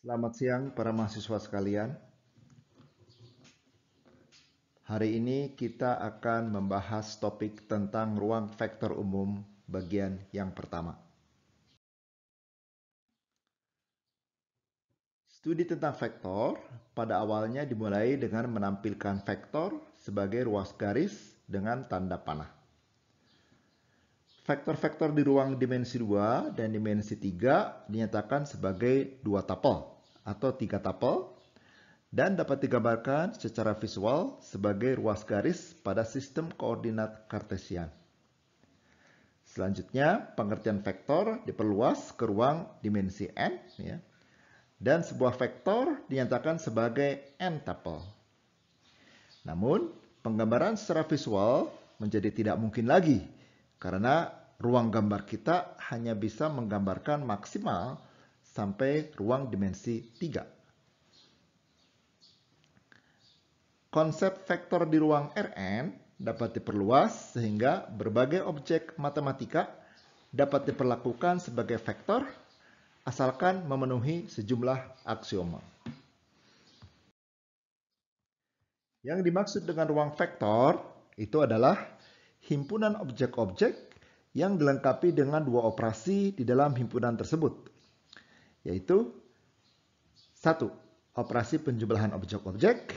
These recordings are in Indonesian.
Selamat siang para mahasiswa sekalian. Hari ini kita akan membahas topik tentang ruang vektor umum bagian yang pertama. Studi tentang vektor pada awalnya dimulai dengan menampilkan vektor sebagai ruas garis dengan tanda panah. Vektor-vektor di ruang dimensi 2 dan dimensi 3 dinyatakan sebagai dua tapel atau tiga tapel dan dapat digambarkan secara visual sebagai ruas garis pada sistem koordinat kartesian. Selanjutnya, pengertian vektor diperluas ke ruang dimensi n, ya. dan sebuah vektor dinyatakan sebagai n-tuple. Namun, penggambaran secara visual menjadi tidak mungkin lagi, karena ruang gambar kita hanya bisa menggambarkan maksimal sampai ruang dimensi 3. Konsep vektor di ruang Rn dapat diperluas sehingga berbagai objek matematika dapat diperlakukan sebagai vektor asalkan memenuhi sejumlah aksioma. Yang dimaksud dengan ruang vektor itu adalah himpunan objek-objek yang dilengkapi dengan dua operasi di dalam himpunan tersebut, yaitu satu operasi penjumlahan objek-objek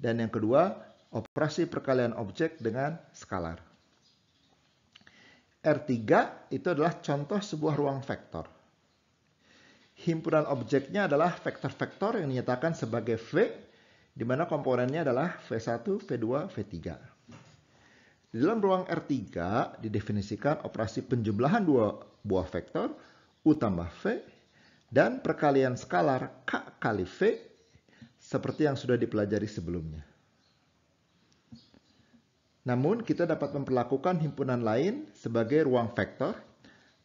dan yang kedua operasi perkalian objek dengan skalar. R3 itu adalah contoh sebuah ruang vektor. Himpunan objeknya adalah vektor-vektor yang dinyatakan sebagai V, di mana komponennya adalah V1, V2, V3. Di dalam ruang R3 didefinisikan operasi penjumlahan dua buah vektor U tambah V dan perkalian skalar K kali V seperti yang sudah dipelajari sebelumnya. Namun kita dapat memperlakukan himpunan lain sebagai ruang vektor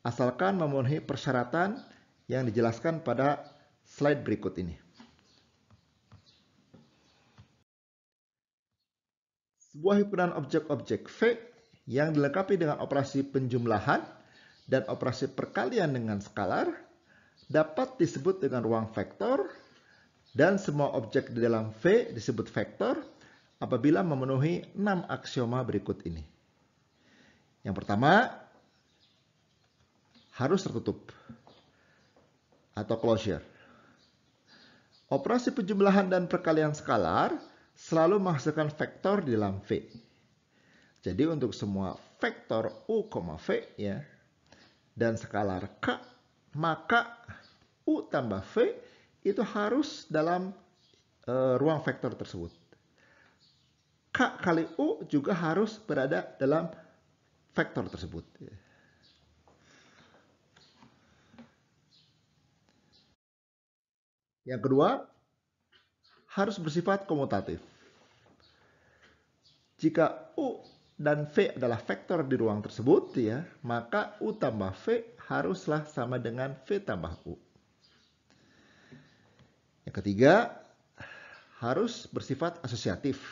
asalkan memenuhi persyaratan yang dijelaskan pada slide berikut ini. sebuah himpunan objek-objek V yang dilengkapi dengan operasi penjumlahan dan operasi perkalian dengan skalar dapat disebut dengan ruang vektor dan semua objek di dalam V disebut vektor apabila memenuhi 6 aksioma berikut ini. Yang pertama, harus tertutup atau closure. Operasi penjumlahan dan perkalian skalar selalu menghasilkan vektor di dalam V. Jadi untuk semua vektor U, V ya, dan skalar K, maka U tambah V itu harus dalam e, ruang vektor tersebut. K kali U juga harus berada dalam vektor tersebut. Ya. Yang kedua, harus bersifat komutatif. Jika U dan V adalah vektor di ruang tersebut, ya, maka U tambah V haruslah sama dengan V tambah U. Yang ketiga, harus bersifat asosiatif.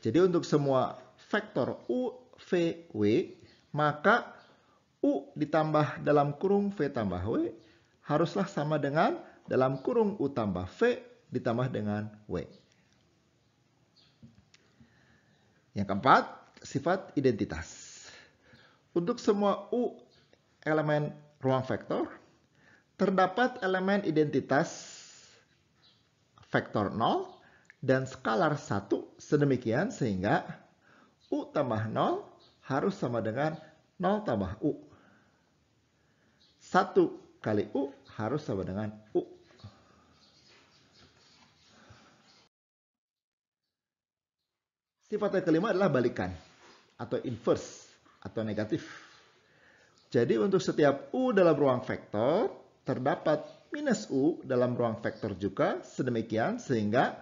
Jadi untuk semua vektor U, V, W, maka U ditambah dalam kurung V tambah W haruslah sama dengan dalam kurung U tambah V ditambah dengan W. Yang keempat, sifat identitas. Untuk semua U elemen ruang vektor, terdapat elemen identitas vektor 0 dan skalar 1 sedemikian sehingga U tambah 0 harus sama dengan 0 tambah U. 1 kali U harus sama dengan U. Sifat yang kelima adalah balikan atau inverse atau negatif. Jadi untuk setiap U dalam ruang vektor terdapat minus U dalam ruang vektor juga sedemikian sehingga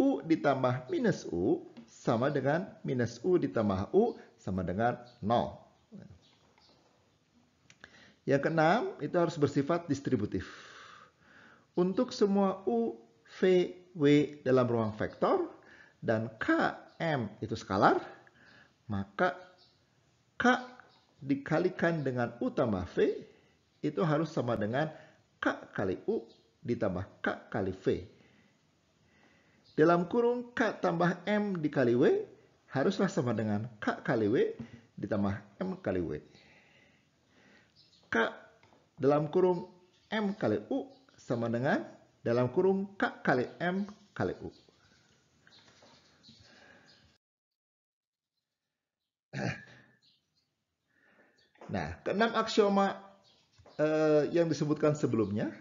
U ditambah minus U sama dengan minus U ditambah U sama dengan 0. Yang keenam itu harus bersifat distributif. Untuk semua U, V, W dalam ruang vektor dan K M itu skalar, maka K dikalikan dengan U tambah V itu harus sama dengan K kali U ditambah K kali V. Dalam kurung K tambah M dikali W haruslah sama dengan K kali W ditambah M kali W. K dalam kurung M kali U sama dengan dalam kurung K kali M kali U. Nah, keenam aksioma eh, yang disebutkan sebelumnya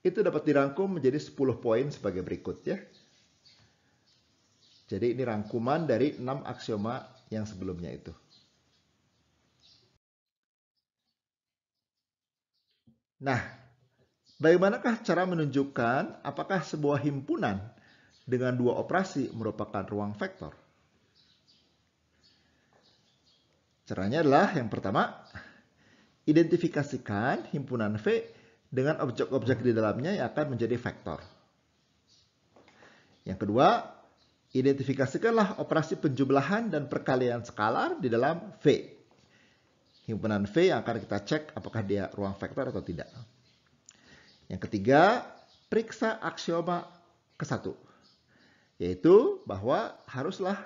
itu dapat dirangkum menjadi 10 poin sebagai berikut ya. Jadi ini rangkuman dari 6 aksioma yang sebelumnya itu. Nah, bagaimanakah cara menunjukkan apakah sebuah himpunan dengan dua operasi merupakan ruang vektor? Caranya adalah yang pertama, identifikasikan himpunan V dengan objek-objek di dalamnya yang akan menjadi vektor. Yang kedua, identifikasikanlah operasi penjumlahan dan perkalian skalar di dalam V. Himpunan V yang akan kita cek apakah dia ruang vektor atau tidak. Yang ketiga, periksa aksioma ke satu yaitu bahwa haruslah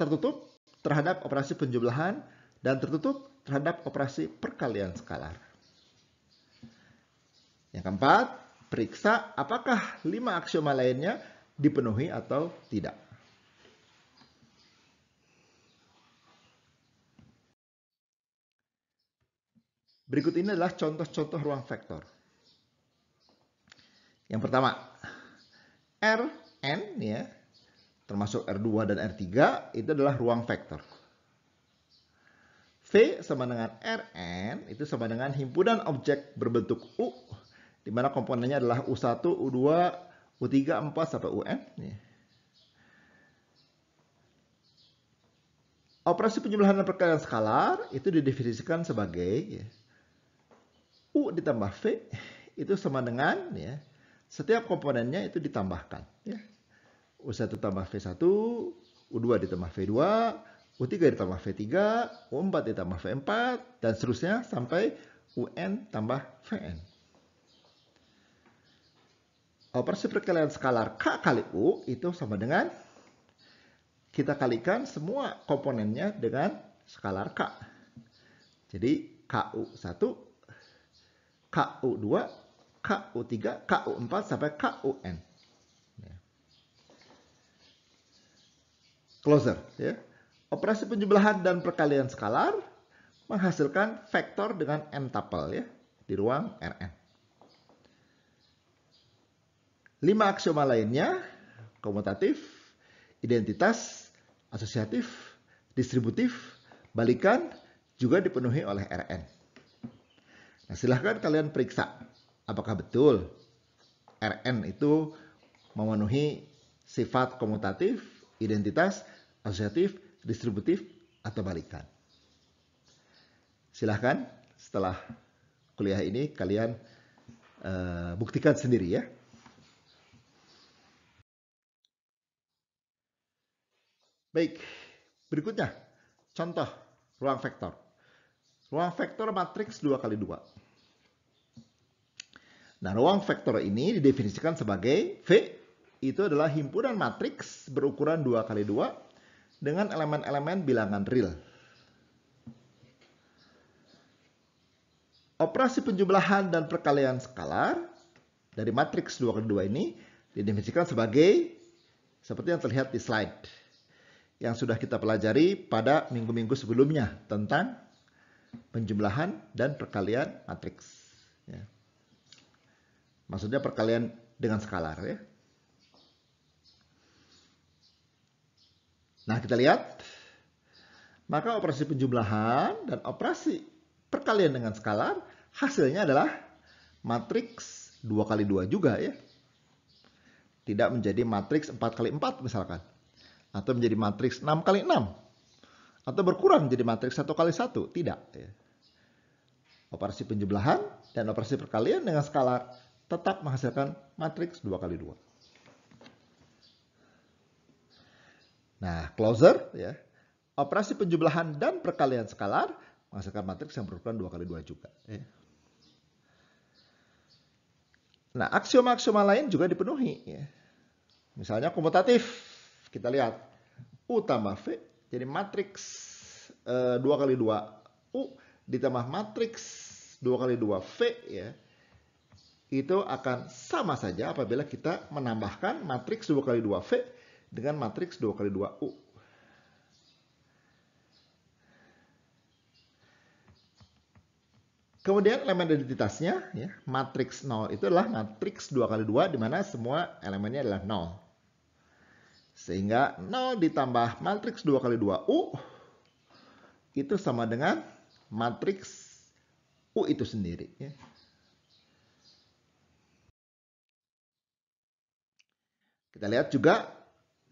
tertutup terhadap operasi penjumlahan dan tertutup terhadap operasi perkalian skalar. Yang keempat, periksa apakah lima aksioma lainnya dipenuhi atau tidak. Berikut ini adalah contoh-contoh ruang vektor. Yang pertama, Rn ya, termasuk R2 dan R3 itu adalah ruang vektor. V sama dengan Rn itu sama dengan himpunan objek berbentuk U di mana komponennya adalah U1, U2, U3, u 4 sampai UN. Operasi penjumlahan dan perkalian skalar itu didefinisikan sebagai ya, U ditambah V itu sama dengan ya, setiap komponennya itu ditambahkan. Ya. U1 tambah V1, U2 ditambah V2, U3 ditambah V3, U4 ditambah V4, dan seterusnya sampai UN tambah VN. Operasi perkalian skalar K kali U itu sama dengan kita kalikan semua komponennya dengan skalar K. Jadi KU1, KU2, KU3, KU4, sampai KUN. Nah. Closer. Ya. Operasi penjumlahan dan perkalian skalar menghasilkan vektor dengan n tuple ya di ruang Rn. Lima aksioma lainnya, komutatif, identitas, asosiatif, distributif, balikan, juga dipenuhi oleh Rn. Nah, silahkan kalian periksa apakah betul Rn itu memenuhi sifat komutatif, identitas, asosiatif, distributif atau balikan. Silahkan setelah kuliah ini kalian uh, buktikan sendiri ya. Baik, berikutnya contoh ruang vektor. Ruang vektor matriks 2 kali 2. Nah, ruang vektor ini didefinisikan sebagai V itu adalah himpunan matriks berukuran 2 kali 2 dengan elemen-elemen bilangan real. Operasi penjumlahan dan perkalian skalar dari matriks 2 ke 2 ini didefinisikan sebagai seperti yang terlihat di slide yang sudah kita pelajari pada minggu-minggu sebelumnya tentang penjumlahan dan perkalian matriks. Ya. Maksudnya perkalian dengan skalar ya. Nah, kita lihat. Maka operasi penjumlahan dan operasi perkalian dengan skalar hasilnya adalah matriks 2 kali 2 juga ya. Tidak menjadi matriks 4 kali 4 misalkan. Atau menjadi matriks 6 kali 6. Atau berkurang menjadi matriks 1 kali 1. Tidak. Ya. Operasi penjumlahan dan operasi perkalian dengan skalar tetap menghasilkan matriks 2 kali 2 Nah, closer ya. Operasi penjumlahan dan perkalian skalar menghasilkan matriks yang berukuran 2 kali 2 juga. Ya. Nah, aksioma-aksioma lain juga dipenuhi. Ya. Misalnya komutatif. Kita lihat. U tambah V jadi matriks e, eh, 2 kali 2 U ditambah matriks 2 kali 2 V ya. Itu akan sama saja apabila kita menambahkan matriks 2 kali 2 V dengan matriks 2 kali 2 U. Kemudian elemen identitasnya, ya, matriks 0 itu adalah matriks 2 kali 2 di mana semua elemennya adalah 0. Sehingga 0 ditambah matriks 2 kali 2 U itu sama dengan matriks U itu sendiri. Ya. Kita lihat juga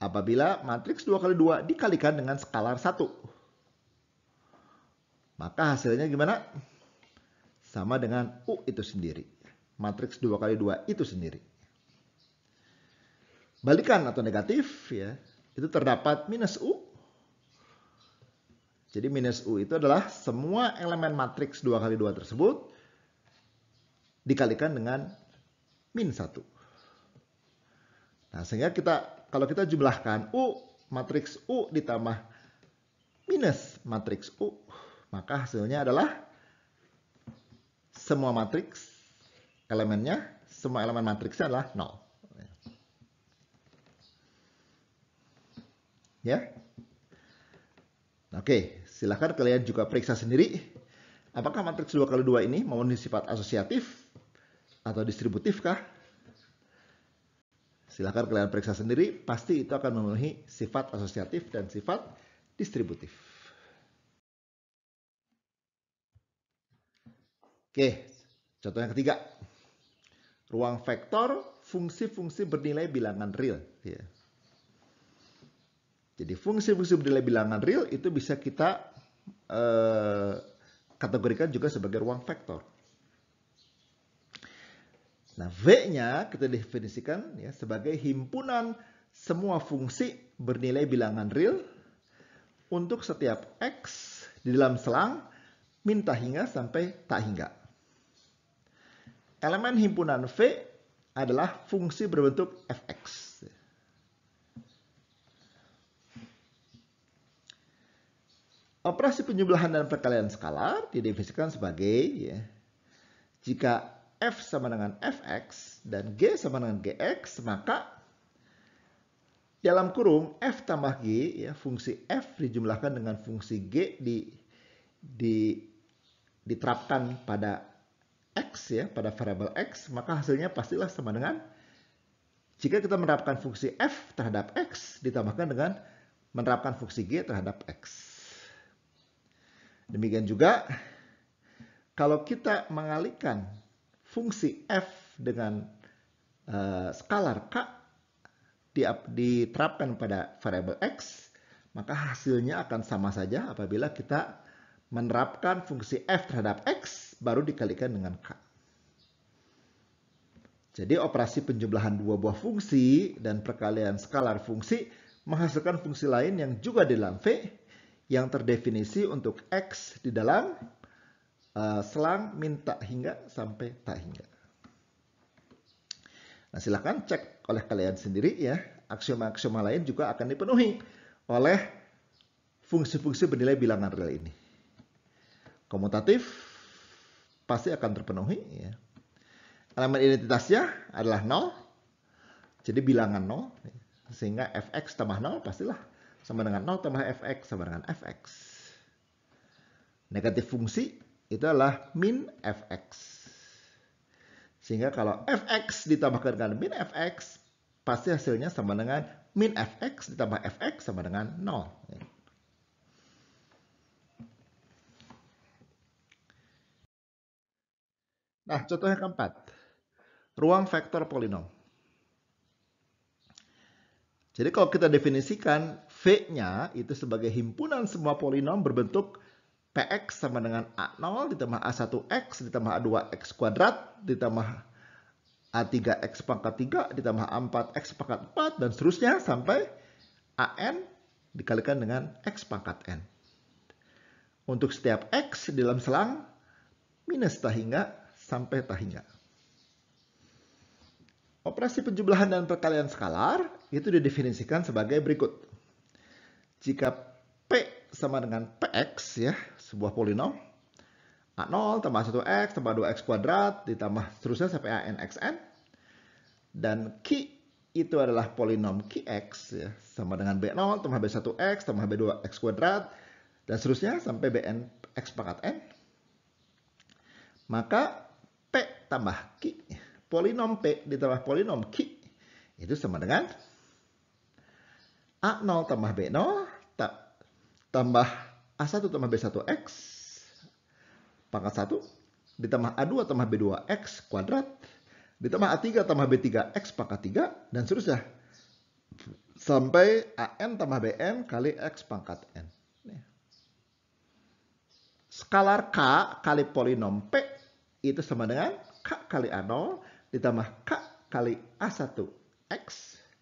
apabila matriks 2 kali 2 dikalikan dengan skalar 1. Maka hasilnya gimana? Sama dengan U itu sendiri. Matriks 2 kali 2 itu sendiri. Balikan atau negatif ya, itu terdapat minus U. Jadi minus U itu adalah semua elemen matriks 2 kali 2 tersebut dikalikan dengan min 1. Nah, sehingga kita kalau kita jumlahkan U matriks U ditambah minus matriks U, maka hasilnya adalah semua matriks elemennya, semua elemen matriksnya adalah 0. Ya. Oke, silahkan kalian juga periksa sendiri apakah matriks 2 kali 2 ini memenuhi sifat asosiatif atau distributif kah? Silahkan kalian periksa sendiri, pasti itu akan memenuhi sifat asosiatif dan sifat distributif. Oke, contoh yang ketiga. Ruang vektor, fungsi-fungsi bernilai bilangan real. Ya. Jadi fungsi-fungsi bernilai bilangan real itu bisa kita eh, kategorikan juga sebagai ruang vektor. Nah, V-nya kita definisikan ya sebagai himpunan semua fungsi bernilai bilangan real untuk setiap X di dalam selang minta hingga sampai tak hingga. Elemen himpunan V adalah fungsi berbentuk fx. Operasi penjumlahan dan perkalian skalar didefinisikan sebagai ya, jika F sama dengan Fx dan G sama dengan Gx, maka dalam kurung F tambah G, ya, fungsi F dijumlahkan dengan fungsi G di, di, diterapkan pada X, ya, pada variabel X, maka hasilnya pastilah sama dengan jika kita menerapkan fungsi F terhadap X ditambahkan dengan menerapkan fungsi G terhadap X. Demikian juga kalau kita mengalihkan fungsi f dengan uh, skalar k diterapkan pada variabel x, maka hasilnya akan sama saja apabila kita menerapkan fungsi f terhadap x baru dikalikan dengan k. Jadi operasi penjumlahan dua buah fungsi dan perkalian skalar fungsi menghasilkan fungsi lain yang juga di dalam V yang terdefinisi untuk X di dalam Eh, selang minta hingga sampai tak hingga. Nah, silahkan cek oleh kalian sendiri ya. Aksioma-aksioma lain juga akan dipenuhi oleh fungsi-fungsi bernilai bilangan real ini. Komutatif pasti akan terpenuhi ya. Elemen identitasnya adalah 0. Jadi bilangan 0 sehingga fx tambah 0 pastilah sama dengan 0 tambah fx sama dengan fx. Negatif fungsi itu adalah min fx. Sehingga kalau fx ditambahkan dengan min fx, pasti hasilnya sama dengan min fx ditambah fx sama dengan 0. Nah, contoh yang keempat. Ruang vektor polinom. Jadi kalau kita definisikan V-nya itu sebagai himpunan semua polinom berbentuk PX sama dengan A0 ditambah A1X ditambah A2X kuadrat ditambah A3X pangkat 3 ditambah A4X pangkat 4 dan seterusnya sampai AN dikalikan dengan X pangkat N. Untuk setiap X di dalam selang minus tahingga sampai tahingga. Operasi penjumlahan dan perkalian skalar itu didefinisikan sebagai berikut. Jika P sama dengan PX ya, sebuah polinom A0 tambah 1x tambah 2x kuadrat ditambah seterusnya sampai ANXN. Dan Q itu adalah polinom QX ya, sama dengan B0 tambah B1x tambah B2x kuadrat dan seterusnya sampai BN x pangkat N. Maka P tambah Q, polinom P ditambah polinom Q itu sama dengan A0 tambah B0 tambah A1 tambah B1X pangkat 1 ditambah A2 tambah B2X kuadrat ditambah A3 tambah B3X pangkat 3 dan seterusnya sampai AN tambah BN kali X pangkat N. Skalar K kali polinom P itu sama dengan K kali A0 ditambah K kali A1X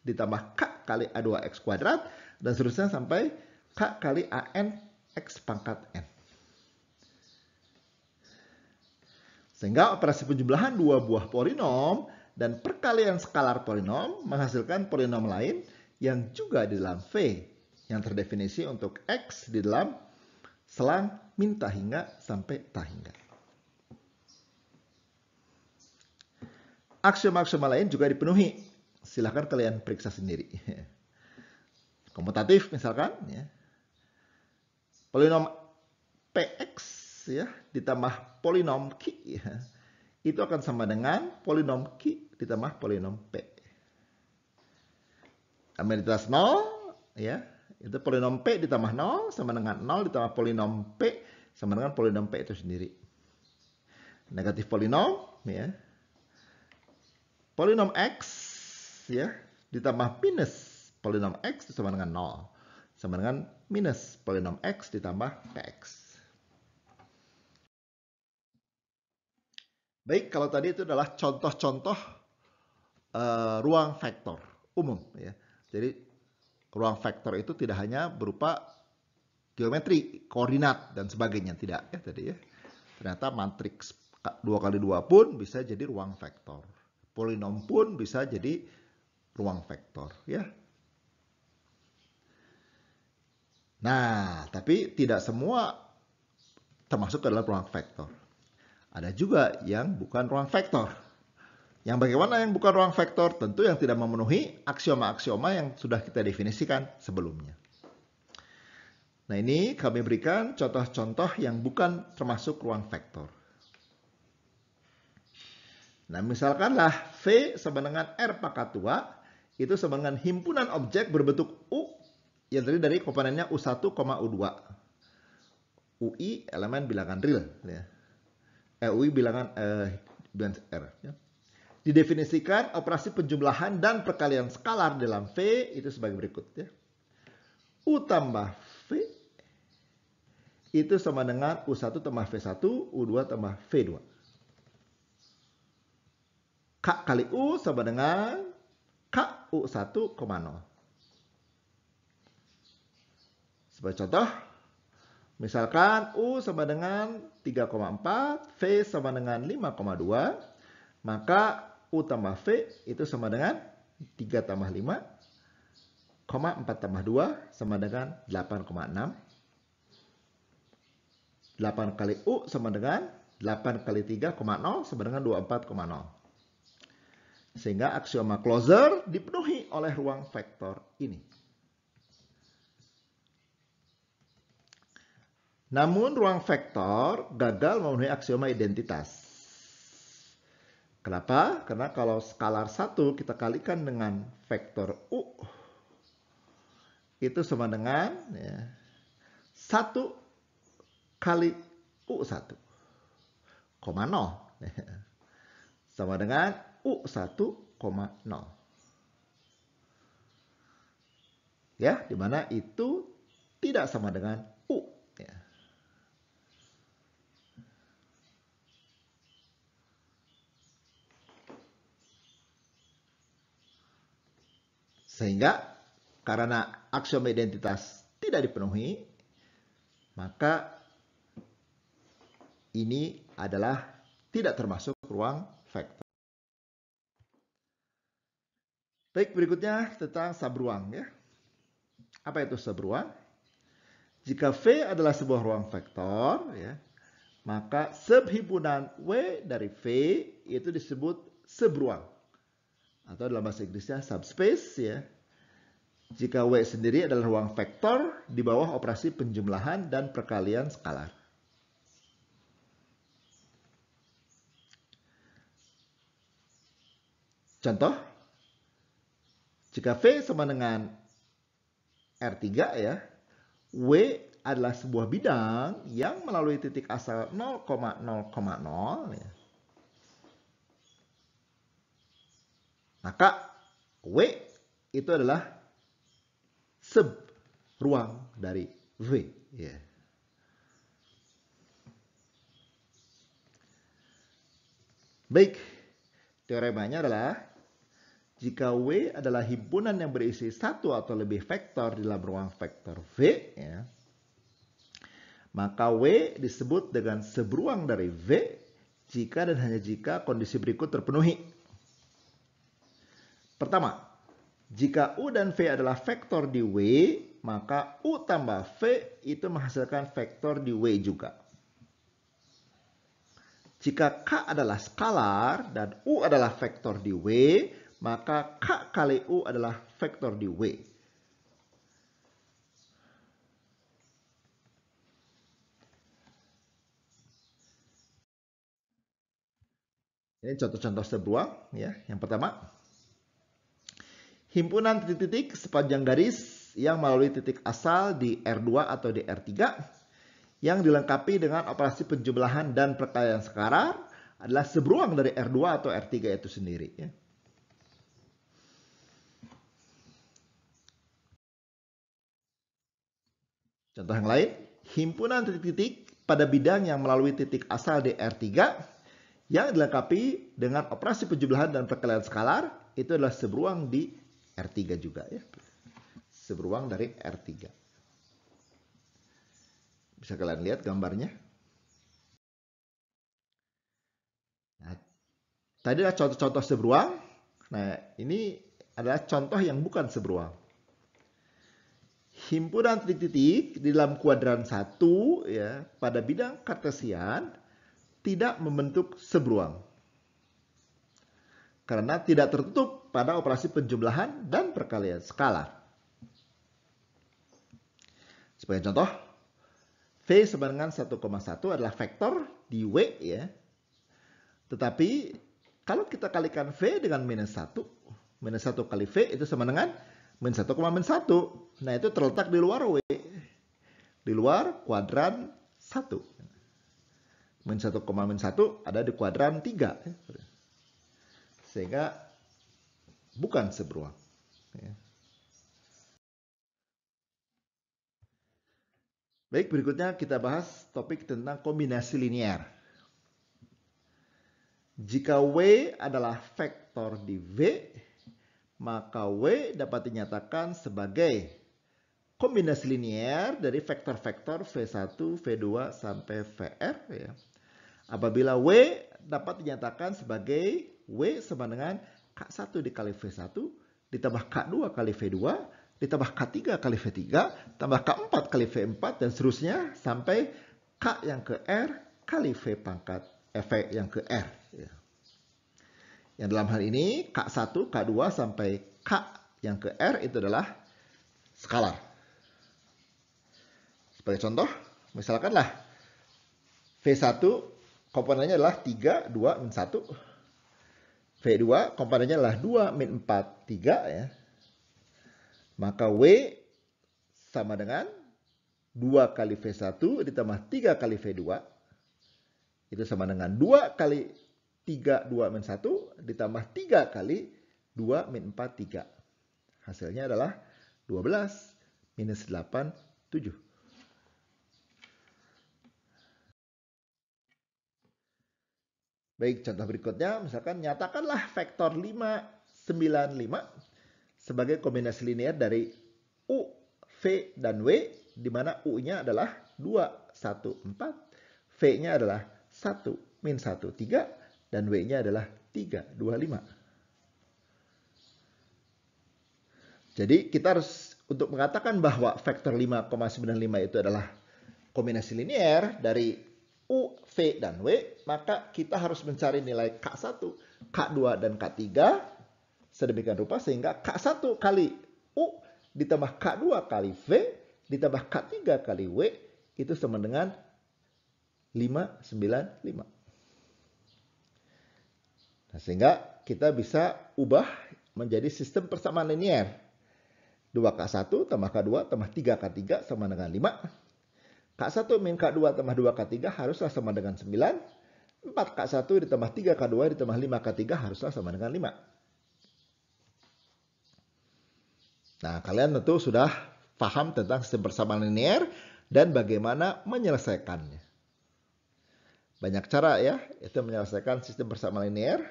ditambah K kali A2X kuadrat dan seterusnya sampai K kali AN X pangkat N. Sehingga operasi penjumlahan dua buah polinom dan perkalian skalar polinom menghasilkan polinom lain yang juga di dalam V yang terdefinisi untuk X di dalam selang min hingga sampai tak hingga. Aksioma-aksioma lain juga dipenuhi. Silahkan kalian periksa sendiri. Komutatif misalkan. Ya. Polinom PX ya ditambah polinom Q ya, itu akan sama dengan polinom Q ditambah polinom P. Amenitas 0 ya, itu polinom P ditambah 0 sama dengan 0 ditambah polinom P sama dengan polinom P itu sendiri. Negatif polinom ya. Polinom X ya ditambah minus polinom X itu sama dengan 0 sama dengan minus polinom x ditambah px. Baik, kalau tadi itu adalah contoh-contoh uh, ruang vektor umum ya. Jadi ruang vektor itu tidak hanya berupa geometri, koordinat dan sebagainya tidak ya tadi ya. Ternyata matriks 2 kali 2 pun bisa jadi ruang vektor. Polinom pun bisa jadi ruang vektor ya. Nah, tapi tidak semua termasuk ke dalam ruang vektor. Ada juga yang bukan ruang vektor. Yang bagaimana yang bukan ruang vektor? Tentu yang tidak memenuhi aksioma-aksioma yang sudah kita definisikan sebelumnya. Nah ini kami berikan contoh-contoh yang bukan termasuk ruang vektor. Nah misalkanlah V sama dengan R pangkat 2 itu sama dengan himpunan objek berbentuk U yang terdiri dari komponennya U1, U2. UI elemen bilangan real ya. Eh, UI bilangan eh, bilangan R ya. Didefinisikan operasi penjumlahan dan perkalian skalar dalam V itu sebagai berikut ya. U tambah V itu sama dengan U1 tambah V1, U2 tambah V2. K kali U sama dengan K U1,0. Sebagai contoh, misalkan U sama dengan 3,4, V sama dengan 5,2, maka U tambah V itu sama dengan 3 tambah 5, 4 tambah 2 sama dengan 8,6. 8 kali U sama dengan 8 kali 3,0 sama dengan 24,0. Sehingga aksioma closer dipenuhi oleh ruang vektor ini. Namun ruang vektor gagal memenuhi aksioma identitas. Kenapa? Karena kalau skalar 1 kita kalikan dengan vektor U itu sama dengan ya, 1 kali U1 koma 0 ya. sama dengan U1 0 ya dimana itu tidak sama dengan Sehingga karena aksiom identitas tidak dipenuhi, maka ini adalah tidak termasuk ruang vektor. Baik, berikutnya tentang subruang ya. Apa itu subruang? Jika V adalah sebuah ruang vektor ya, maka subhimpunan W dari V itu disebut subruang atau dalam bahasa Inggrisnya subspace ya jika W sendiri adalah ruang vektor di bawah operasi penjumlahan dan perkalian skalar. Contoh, jika V sama dengan R3 ya, W adalah sebuah bidang yang melalui titik asal 0,0,0 ya. Maka W itu adalah sub ruang dari V. Ya. Baik, teoremanya adalah jika W adalah himpunan yang berisi satu atau lebih vektor di dalam ruang vektor V, ya, maka W disebut dengan seberuang dari V jika dan hanya jika kondisi berikut terpenuhi. Pertama, jika U dan V adalah vektor di W, maka U tambah V itu menghasilkan vektor di W juga. Jika K adalah skalar dan U adalah vektor di W, maka K kali U adalah vektor di W. Ini contoh-contoh sebuah ya. Yang pertama, himpunan titik-titik sepanjang garis yang melalui titik asal di R2 atau di R3 yang dilengkapi dengan operasi penjumlahan dan perkalian skalar adalah seberuang dari R2 atau R3 itu sendiri. Ya. Contoh yang lain, himpunan titik-titik pada bidang yang melalui titik asal di R3 yang dilengkapi dengan operasi penjumlahan dan perkalian skalar itu adalah seberuang di R3 juga ya. Seberuang dari R3. Bisa kalian lihat gambarnya? Nah, tadi adalah contoh-contoh seberuang. Nah, ini adalah contoh yang bukan seberuang. Himpunan titik-titik di dalam kuadran 1 ya, pada bidang kartesian tidak membentuk seberuang. Karena tidak tertutup pada operasi penjumlahan dan perkalian skala. Sebagai contoh, V sama dengan 1,1 adalah vektor di W ya. Tetapi kalau kita kalikan V dengan minus 1, minus 1 kali V itu sama dengan minus 1, minus 1. Nah itu terletak di luar W, di luar kuadran 1. Minus 1, minus 1 ada di kuadran 3. Sehingga bukan seberuang. Ya. Baik, berikutnya kita bahas topik tentang kombinasi linier. Jika W adalah vektor di V, maka W dapat dinyatakan sebagai kombinasi linier dari vektor-vektor V1, V2, sampai VR. Ya. Apabila W dapat dinyatakan sebagai W sama dengan K1 dikali V1 ditambah K2 kali V2 ditambah K3 kali V3 tambah K4 kali V4 dan seterusnya sampai K yang ke R kali V pangkat eh, V yang ke R. Ya. Yang dalam hal ini K1, K2 sampai K yang ke R itu adalah skalar. Sebagai contoh, misalkanlah V1 komponennya adalah 3, 2, dan 1 V2 komponennya adalah 2 min 4, 3 ya. Maka W sama dengan 2 kali V1 ditambah 3 kali V2. Itu sama dengan 2 kali 3, 2 min 1 ditambah 3 kali 2 min 4, 3. Hasilnya adalah 12 minus 8, 7. Baik, contoh berikutnya, misalkan nyatakanlah vektor 595 sebagai kombinasi linear dari U, V, dan W, di mana U-nya adalah 2, 1, 4, V-nya adalah 1, min 1, 3, dan W-nya adalah 3, 2, 5. Jadi kita harus untuk mengatakan bahwa vektor 5,95 itu adalah kombinasi linear dari U, V, dan W, maka kita harus mencari nilai K1, K2, dan K3 sedemikian rupa sehingga K1 kali U ditambah K2 kali V ditambah K3 kali W itu sama dengan 595. Nah, sehingga kita bisa ubah menjadi sistem persamaan linier. 2K1 tambah K2 tambah 3K3 sama dengan 5. K1 min K2 tambah 2 K3 haruslah sama dengan 9. 4 K1 ditambah 3 K2 ditambah 5 K3 haruslah sama dengan 5. Nah, kalian tentu sudah paham tentang sistem persamaan linier dan bagaimana menyelesaikannya. Banyak cara ya, itu menyelesaikan sistem persamaan linier.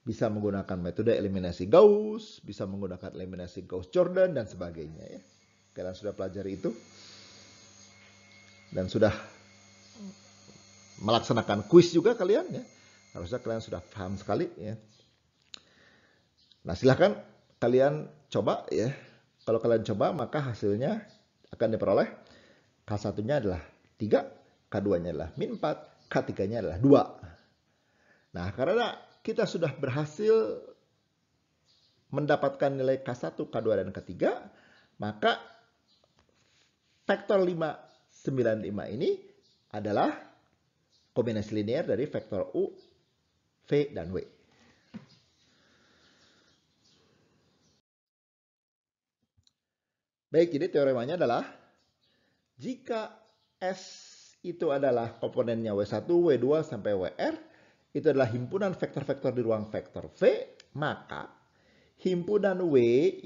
Bisa menggunakan metode eliminasi Gauss, bisa menggunakan eliminasi Gauss-Jordan, dan sebagainya ya. Kalian sudah pelajari itu dan sudah melaksanakan kuis juga kalian ya. Harusnya kalian sudah paham sekali ya. Nah, silahkan kalian coba ya. Kalau kalian coba maka hasilnya akan diperoleh K1-nya adalah 3, K2-nya adalah min 4, K3-nya adalah 2. Nah, karena kita sudah berhasil mendapatkan nilai K1, K2, dan K3, maka vektor 5 95 ini adalah kombinasi linear dari vektor U, V, dan W. Baik, jadi teoremanya adalah jika S itu adalah komponennya W1, W2, sampai WR, itu adalah himpunan vektor-vektor di ruang vektor V, maka himpunan W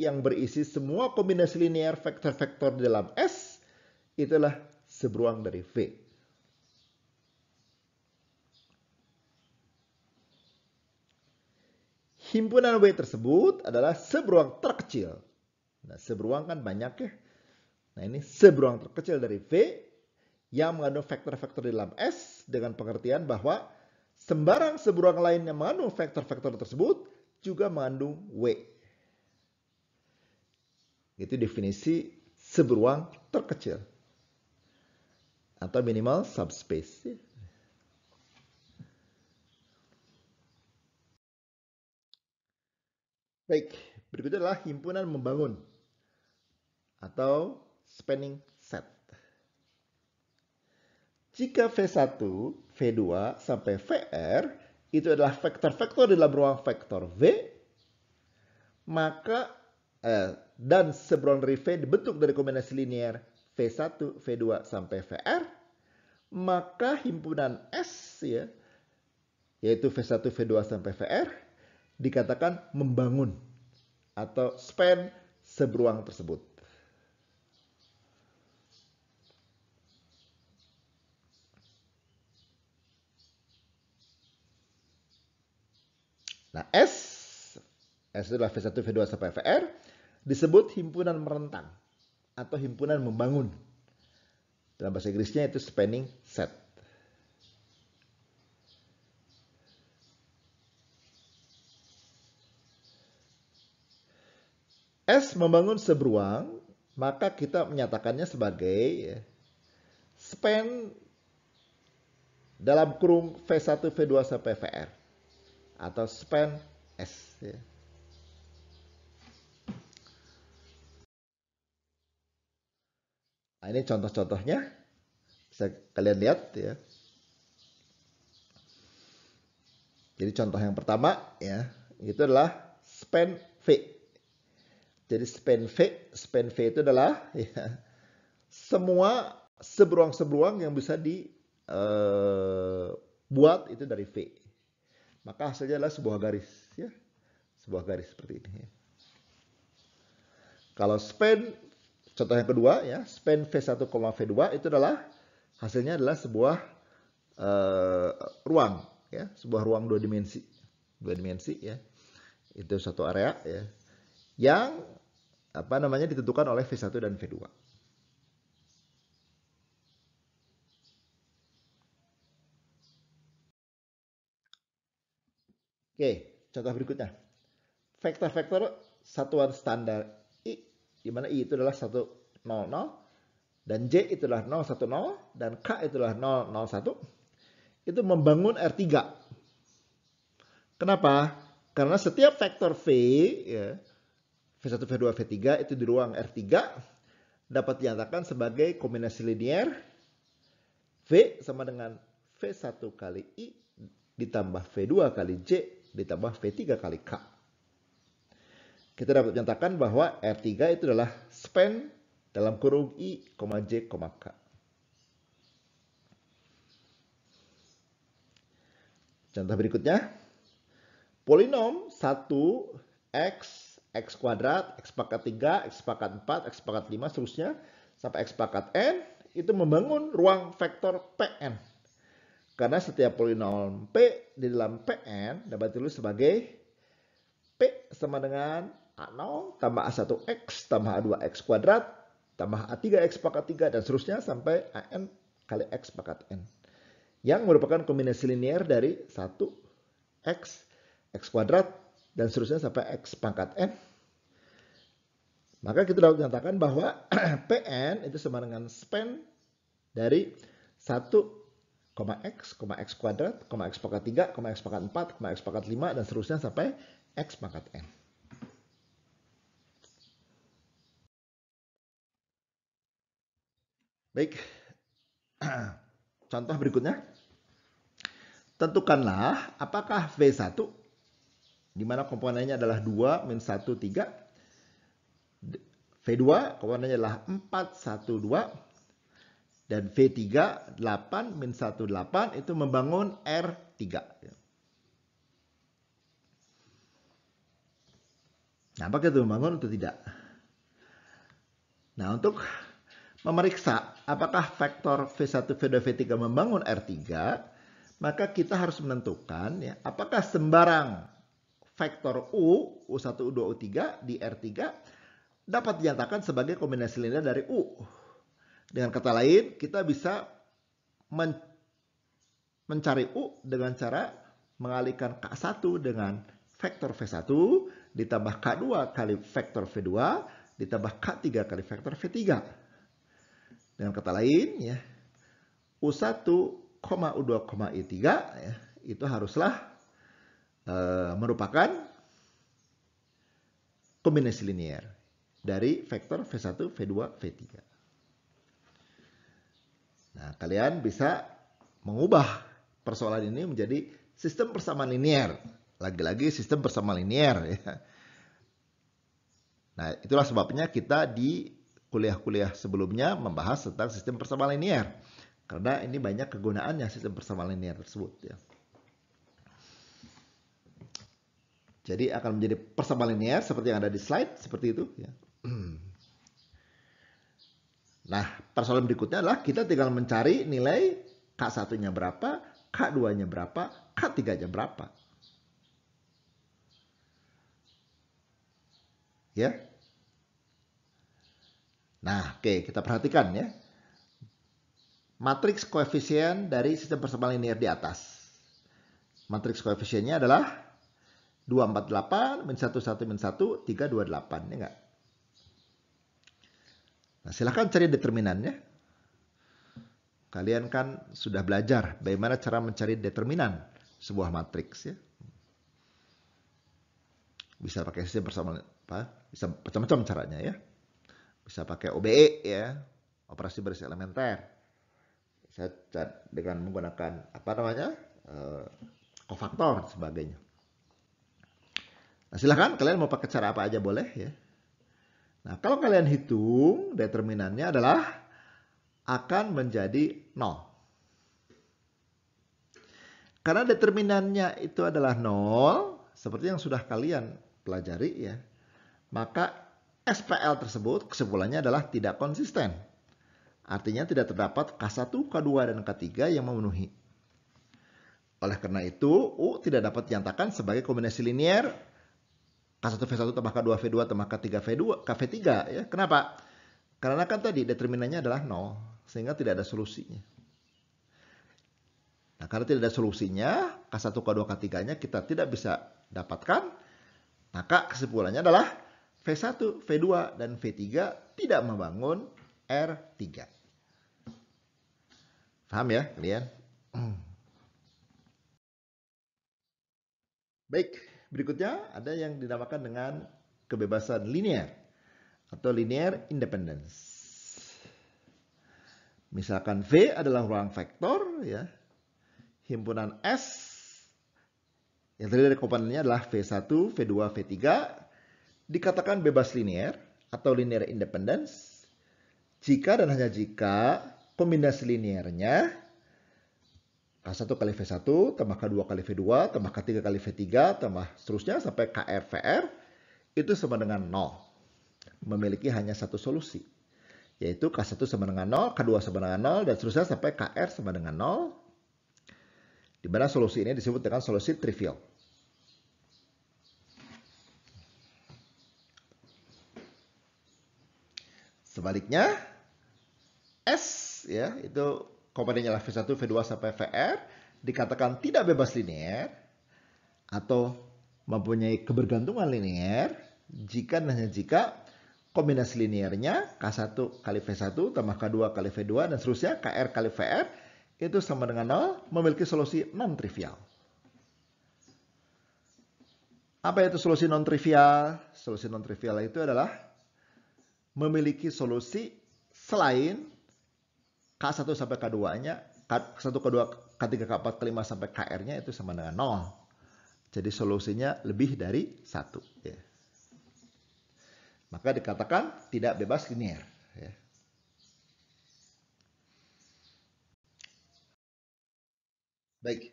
yang berisi semua kombinasi linear vektor-vektor di dalam S, itulah seberuang dari V. Himpunan W tersebut adalah seberuang terkecil. Nah, seberuang kan banyak ya. Nah, ini seberuang terkecil dari V yang mengandung vektor-vektor di dalam S dengan pengertian bahwa sembarang seberuang lain yang mengandung vektor-vektor tersebut juga mengandung W. Itu definisi seberuang terkecil atau minimal subspace. Baik, berikutnya adalah himpunan membangun atau spanning set. Jika V1, V2, sampai VR itu adalah vektor-vektor di dalam ruang vektor V, maka eh, dan sebron V dibentuk dari kombinasi linear V1, V2 sampai VR, maka himpunan S ya yaitu V1, V2 sampai VR dikatakan membangun atau span seberuang tersebut. Nah, S S adalah V1, V2 sampai VR disebut himpunan merentang atau himpunan membangun. Dalam bahasa Inggrisnya itu spanning set. S membangun seberuang, maka kita menyatakannya sebagai ya, span dalam kurung V1, V2, sampai VR. Atau span S. Ya. Nah, ini contoh-contohnya bisa kalian lihat ya. Jadi contoh yang pertama ya itu adalah span V. Jadi span V, span V itu adalah ya, semua seberuang-seberuang yang bisa dibuat eh, uh, itu dari V. Maka hasilnya adalah sebuah garis ya, sebuah garis seperti ini. Ya. Kalau span Contoh yang kedua ya, span V1, V2 itu adalah hasilnya adalah sebuah uh, ruang ya, sebuah ruang dua dimensi. Dua dimensi ya. Itu satu area ya yang apa namanya ditentukan oleh V1 dan V2. Oke, contoh berikutnya. Vektor-vektor satuan standar di mana I itu adalah 0 dan J itu adalah 1 0 dan K itu adalah 0 1 itu membangun R3. Kenapa? Karena setiap vektor V ya, V1, V2, V3 itu di ruang R3 dapat dinyatakan sebagai kombinasi linier V sama dengan V1 kali I ditambah V2 kali J ditambah V3 kali K kita dapat nyatakan bahwa R3 itu adalah span dalam kurung I, J, K. Contoh berikutnya, polinom 1 x x kuadrat x pangkat 3 x pangkat 4 x pangkat 5 seterusnya sampai x pangkat n itu membangun ruang vektor Pn. Karena setiap polinom P di dalam Pn dapat ditulis sebagai P sama dengan A0 tambah A1X tambah A2X kuadrat tambah A3X pangkat 3 dan seterusnya sampai AN kali X pangkat N. Yang merupakan kombinasi linear dari 1X, X kuadrat dan seterusnya sampai X pangkat N. Maka kita dapat menyatakan bahwa PN itu sama dengan span dari 1 x, koma x kuadrat, koma x pangkat 3, x pangkat 4, x pangkat 5, dan seterusnya sampai x pangkat n. Baik. Contoh berikutnya. Tentukanlah apakah V1 di mana komponennya adalah 2 min 1 3 V2 komponennya adalah 4 1 2 dan V3 8 min 1 8 itu membangun R3. Nah, apakah itu membangun atau tidak? Nah, untuk memeriksa apakah vektor V1, V2, V3 membangun R3, maka kita harus menentukan ya, apakah sembarang vektor U, U1, U2, U3 di R3 dapat dinyatakan sebagai kombinasi linear dari U. Dengan kata lain, kita bisa men mencari U dengan cara mengalihkan K1 dengan vektor V1 ditambah K2 kali vektor V2 ditambah K3 kali vektor V3. Dengan kata lain ya, U1, U2, U3 ya, itu haruslah e, merupakan kombinasi linier dari vektor V1, V2, V3. Nah, kalian bisa mengubah persoalan ini menjadi sistem persamaan linier. Lagi-lagi sistem persamaan linier ya. Nah, itulah sebabnya kita di kuliah-kuliah sebelumnya membahas tentang sistem persamaan linier. Karena ini banyak kegunaannya sistem persamaan linier tersebut ya. Jadi akan menjadi persamaan linier seperti yang ada di slide seperti itu ya. Nah, persoalan berikutnya adalah kita tinggal mencari nilai K1-nya berapa, K2-nya berapa, K3-nya berapa. Ya, Nah, oke, okay, kita perhatikan ya. Matriks koefisien dari sistem persamaan linear di atas. Matriks koefisiennya adalah 248 min 11 min 1 328, ya enggak? Nah, silahkan cari determinannya. Kalian kan sudah belajar bagaimana cara mencari determinan sebuah matriks ya. Bisa pakai sistem persamaan apa? Bisa macam-macam caranya ya bisa pakai OBE ya operasi baris elementer saya cat dengan menggunakan apa namanya uh, eh, kofaktor sebagainya nah, silahkan kalian mau pakai cara apa aja boleh ya nah kalau kalian hitung determinannya adalah akan menjadi nol karena determinannya itu adalah nol seperti yang sudah kalian pelajari ya maka SPL tersebut kesimpulannya adalah tidak konsisten. Artinya tidak terdapat K1, K2, dan K3 yang memenuhi. Oleh karena itu, U tidak dapat dinyatakan sebagai kombinasi linier K1 V1 tambah K2 V2 tambah K3 V2 v 3 ya. Kenapa? Karena kan tadi determinannya adalah 0 sehingga tidak ada solusinya. Nah, karena tidak ada solusinya, K1, K2, K3-nya kita tidak bisa dapatkan, maka kesimpulannya adalah V1, V2, dan V3 tidak membangun R3. Paham ya kalian? Baik, berikutnya ada yang dinamakan dengan kebebasan linear atau linear independence. Misalkan V adalah ruang vektor, ya. Himpunan S yang terdiri dari komponennya adalah V1, V2, V3 dikatakan bebas linier atau linear independence jika dan hanya jika kombinasi liniernya K1 kali V1 tambah K2 kali V2 tambah K3 kali V3 tambah seterusnya sampai KRVR itu sama dengan 0. Memiliki hanya satu solusi yaitu K1 sama dengan 0, K2 sama dengan 0, dan seterusnya sampai KR sama dengan 0. Di mana solusi ini disebut dengan solusi trivial. Sebaliknya S ya itu komponennya lah V1, V2 sampai VR dikatakan tidak bebas linier atau mempunyai kebergantungan linier jika dan hanya jika kombinasi liniernya K1 kali V1 tambah K2 kali V2 dan seterusnya KR kali VR itu sama dengan 0 memiliki solusi non-trivial. Apa itu solusi non-trivial? Solusi non-trivial itu adalah memiliki solusi selain K1 sampai K2-nya, K1, K2, K3, K4, K5 sampai KR-nya itu sama dengan 0. Jadi solusinya lebih dari 1. Ya. Maka dikatakan tidak bebas linier. Ya. Baik.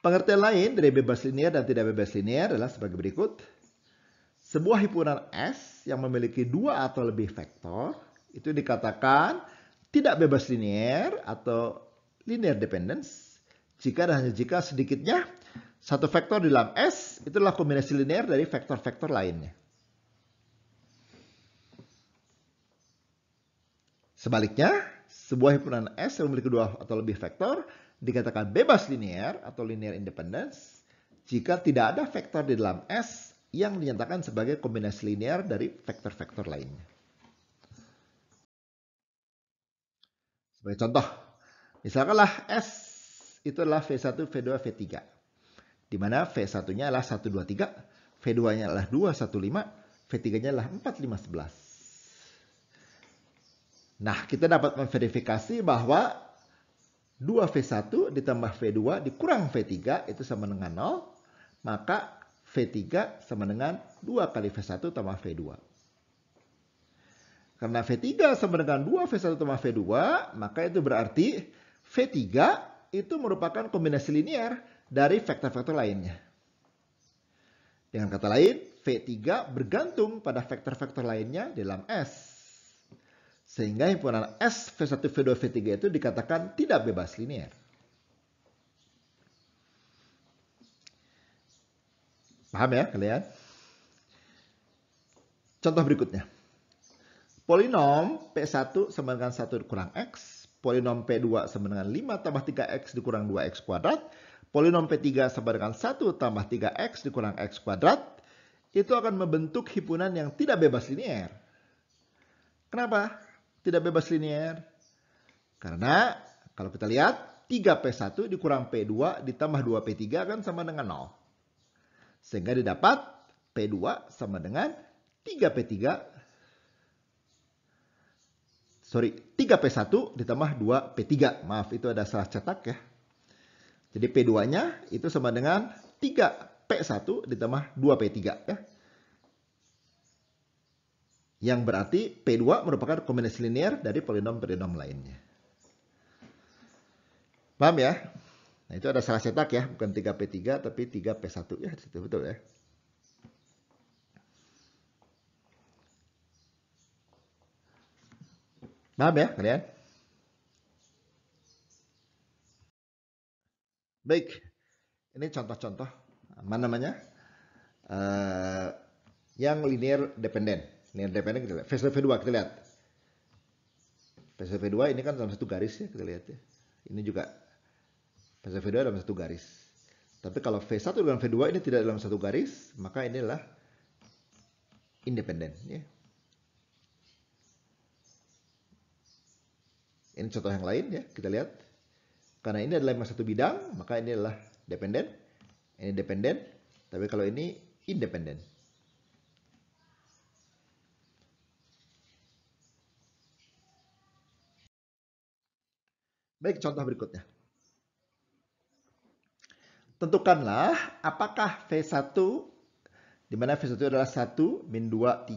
Pengertian lain dari bebas linier dan tidak bebas linier adalah sebagai berikut. Sebuah himpunan S yang memiliki dua atau lebih vektor itu dikatakan tidak bebas linier atau linear dependence jika dan hanya jika sedikitnya satu vektor di dalam S itulah kombinasi linier dari vektor-vektor lainnya. Sebaliknya, sebuah himpunan S yang memiliki dua atau lebih vektor dikatakan bebas linier atau linear independence jika tidak ada vektor di dalam S yang dinyatakan sebagai kombinasi linear dari vektor-vektor lainnya. Sebagai contoh, misalkanlah S itu adalah V1, V2, V3. Di mana V1-nya adalah 1, 2, 3, V2-nya adalah 2, 1, 5, V3-nya adalah 4, 5, 11. Nah, kita dapat memverifikasi bahwa 2V1 ditambah V2 dikurang V3 itu sama dengan 0. Maka V3 sama dengan 2 kali V1 tambah V2. Karena V3 sama dengan 2 V1 tambah V2, maka itu berarti V3 itu merupakan kombinasi linear dari vektor-vektor lainnya. Dengan kata lain, V3 bergantung pada vektor-vektor lainnya dalam S. Sehingga himpunan S V1, V2, V3 itu dikatakan tidak bebas linear. Paham ya kalian? Contoh berikutnya. Polinom P1 sama dengan 1 dikurang X. Polinom P2 sama dengan 5 tambah 3X dikurang 2X kuadrat. Polinom P3 sama dengan 1 tambah 3X dikurang X kuadrat. Itu akan membentuk himpunan yang tidak bebas linier. Kenapa tidak bebas linier? Karena kalau kita lihat 3P1 dikurang P2 ditambah 2P3 kan sama dengan 0. Sehingga didapat P2 sama dengan 3P3 sorry 3P1 ditambah 2P3. Maaf itu ada salah cetak ya. Jadi P2-nya itu sama dengan 3P1 ditambah 2P3 ya. Yang berarti P2 merupakan kombinasi linear dari polinom-polinom lainnya. Paham ya? Nah itu ada salah cetak ya, bukan 3P3 tapi 3P1 ya, itu betul ya. Maaf ya kalian? Baik, ini contoh-contoh mana namanya uh, yang linear dependent. Linear dependent kita lihat. Fase V2 kita lihat. Fase V2 ini kan dalam satu garis ya kita lihat ya. Ini juga Fase V2 dalam satu garis. Tapi kalau V1 dengan V2 ini tidak dalam satu garis, maka inilah independen. Ya. Ini contoh yang lain ya, kita lihat. Karena ini adalah satu bidang, maka ini adalah dependent. Ini dependent, tapi kalau ini independen. Baik, contoh berikutnya tentukanlah apakah V1 di mana V1 adalah 1 min 2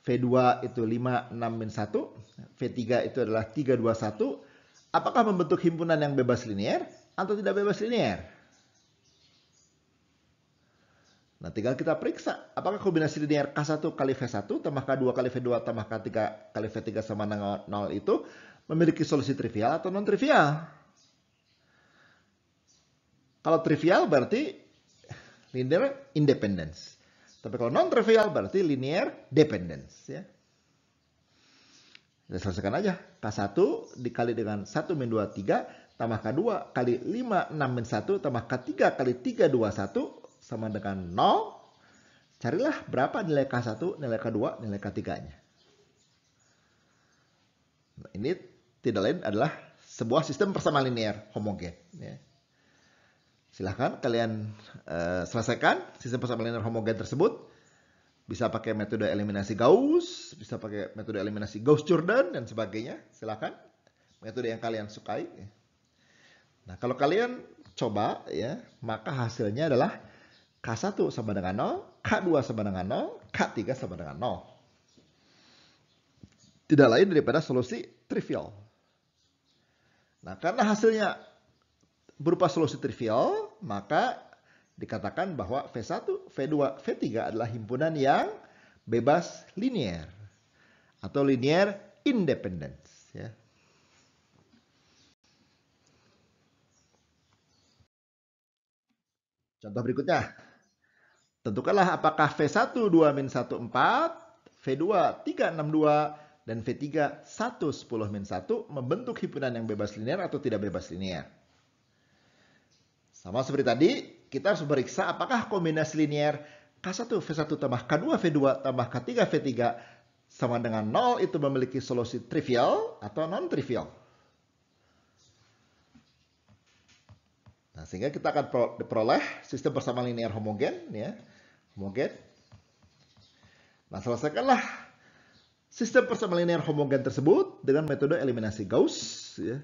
3 V2 itu 5 6 min 1 V3 itu adalah 3 2 1 apakah membentuk himpunan yang bebas linier atau tidak bebas linier Nah, tinggal kita periksa apakah kombinasi linear K1 kali V1 tambah K2 kali V2 tambah K3 kali V3 sama dengan 0 itu memiliki solusi trivial atau non-trivial. Kalau trivial berarti linear independence. Tapi kalau non trivial berarti linear dependence ya. Kita selesaikan aja. K1 dikali dengan 1 min 2, 3. Tambah K2 kali 5, 6 min 1. Tambah K3 kali 3, 2, 1. Sama dengan 0. Carilah berapa nilai K1, nilai K2, nilai K3-nya. Nah, ini tidak lain adalah sebuah sistem persamaan linear homogen. Ya. Silahkan kalian uh, selesaikan sistem persamaan linear homogen tersebut. Bisa pakai metode eliminasi Gauss, bisa pakai metode eliminasi Gauss-Jordan, dan sebagainya. Silahkan. Metode yang kalian sukai. Ya. Nah, kalau kalian coba, ya maka hasilnya adalah K1 sama dengan 0, K2 sama dengan 0, K3 sama dengan 0 tidak lain daripada solusi trivial. Nah, karena hasilnya berupa solusi trivial, maka dikatakan bahwa V1, V2, V3 adalah himpunan yang bebas linier atau linear independence ya. Contoh berikutnya. Tentukanlah apakah V1 2 min 1 4, V2 3 6 2 dan V3 1 10 min 1 membentuk himpunan yang bebas linear atau tidak bebas linear. Sama seperti tadi, kita harus meriksa apakah kombinasi linier K1 V1 tambah K2 V2 tambah K3 V3 sama dengan 0 itu memiliki solusi trivial atau non-trivial. Nah, sehingga kita akan diperoleh sistem persamaan linear homogen. Ya. Homogen. Nah, selesaikanlah sistem persamaan linear homogen tersebut dengan metode eliminasi Gauss. Ya.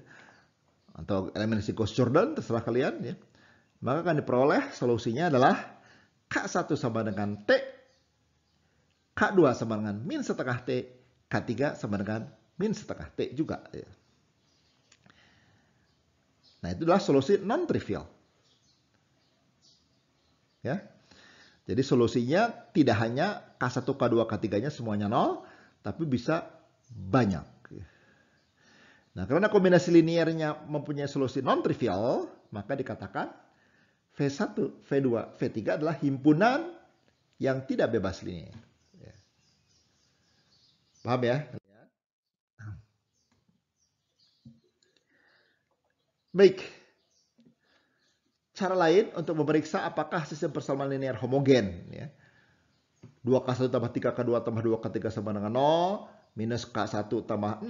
Atau eliminasi Gauss-Jordan, terserah kalian. Ya. Maka akan diperoleh solusinya adalah K1 sama dengan T, K2 sama dengan min setengah T, K3 sama dengan min setengah T juga. Ya. Nah itu adalah solusi non-trivial. Ya. Jadi solusinya tidak hanya K1, K2, K3-nya semuanya nol, tapi bisa banyak. Nah, karena kombinasi liniernya mempunyai solusi non-trivial, maka dikatakan V1, V2, V3 adalah himpunan yang tidak bebas linier. Ya. Paham ya? Baik. Cara lain untuk memeriksa apakah sistem persamaan linier homogen. Ya. 2K1 tambah 3K2 tambah 2K3 sama dengan 0. Minus K1 tambah 6.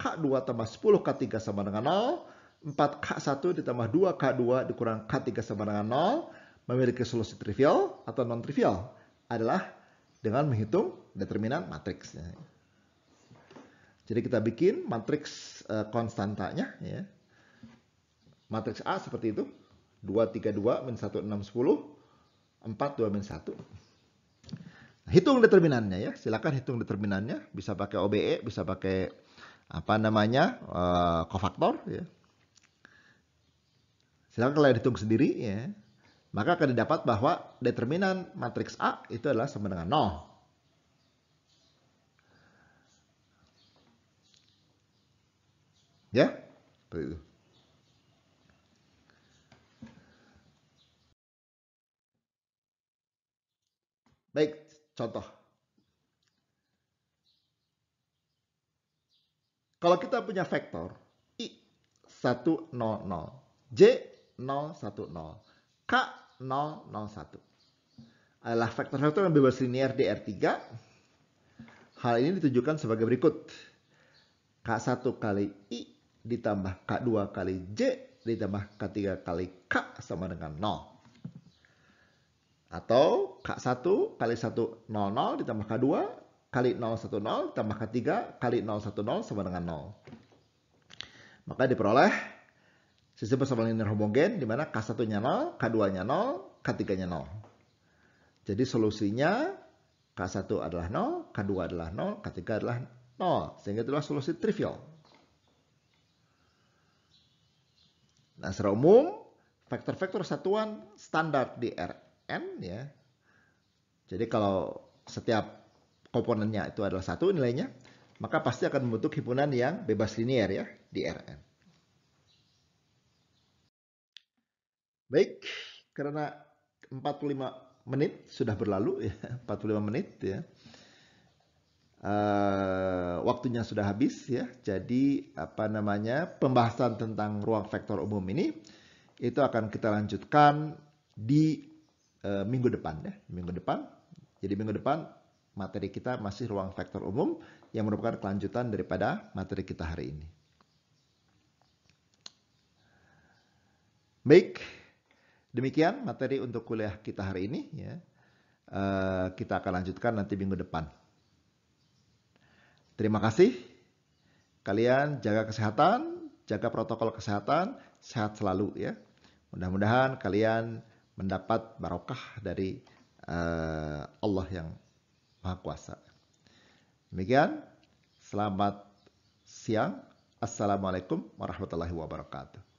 K2 tambah 10 K3 sama dengan 0 4K1 ditambah 2K2 dikurang K3 sama dengan 0 memiliki solusi trivial atau non-trivial adalah dengan menghitung determinan matriks. Jadi kita bikin matriks eh, konstantanya ya. Matriks A seperti itu. 2, 3, 2, min 1, 6, 10. 4, 2, min 1. Nah, hitung determinannya ya. Silahkan hitung determinannya. Bisa pakai OBE, bisa pakai apa namanya uh, kofaktor ya. Sedangkan kalau dihitung sendiri ya, maka akan didapat bahwa determinan matriks A itu adalah sama dengan 0. Ya, seperti itu. Baik, contoh. Kalau kita punya vektor I 1 0 0, J 010. K001. Adalah faktor-faktor yang bebas linear r 3 Hal ini ditunjukkan sebagai berikut. K1 kali I ditambah K2 kali J ditambah K3 kali K sama dengan 0. Atau K1 kali 1 0 ditambah K2 kali 1, 0 ditambah K3 kali 0 sama dengan 0. Maka diperoleh Sistem persamaan linear homogen di mana K1-nya 0, K2-nya 0, K3-nya 0. Jadi solusinya K1 adalah 0, K2 adalah 0, K3 adalah 0. Sehingga itulah solusi trivial. Nah, secara umum vektor-vektor satuan standar di Rn ya. Jadi kalau setiap komponennya itu adalah satu nilainya, maka pasti akan membentuk himpunan yang bebas linier ya di Rn. Baik, karena 45 menit sudah berlalu ya, 45 menit ya. Uh, waktunya sudah habis ya. Jadi apa namanya pembahasan tentang ruang vektor umum ini itu akan kita lanjutkan di uh, minggu depan ya, minggu depan. Jadi minggu depan materi kita masih ruang vektor umum yang merupakan kelanjutan daripada materi kita hari ini. Baik, Demikian materi untuk kuliah kita hari ini. Ya. Uh, kita akan lanjutkan nanti minggu depan. Terima kasih. Kalian jaga kesehatan, jaga protokol kesehatan, sehat selalu ya. Mudah-mudahan kalian mendapat barokah dari uh, Allah yang Maha Kuasa. Demikian, selamat siang. Assalamualaikum warahmatullahi wabarakatuh.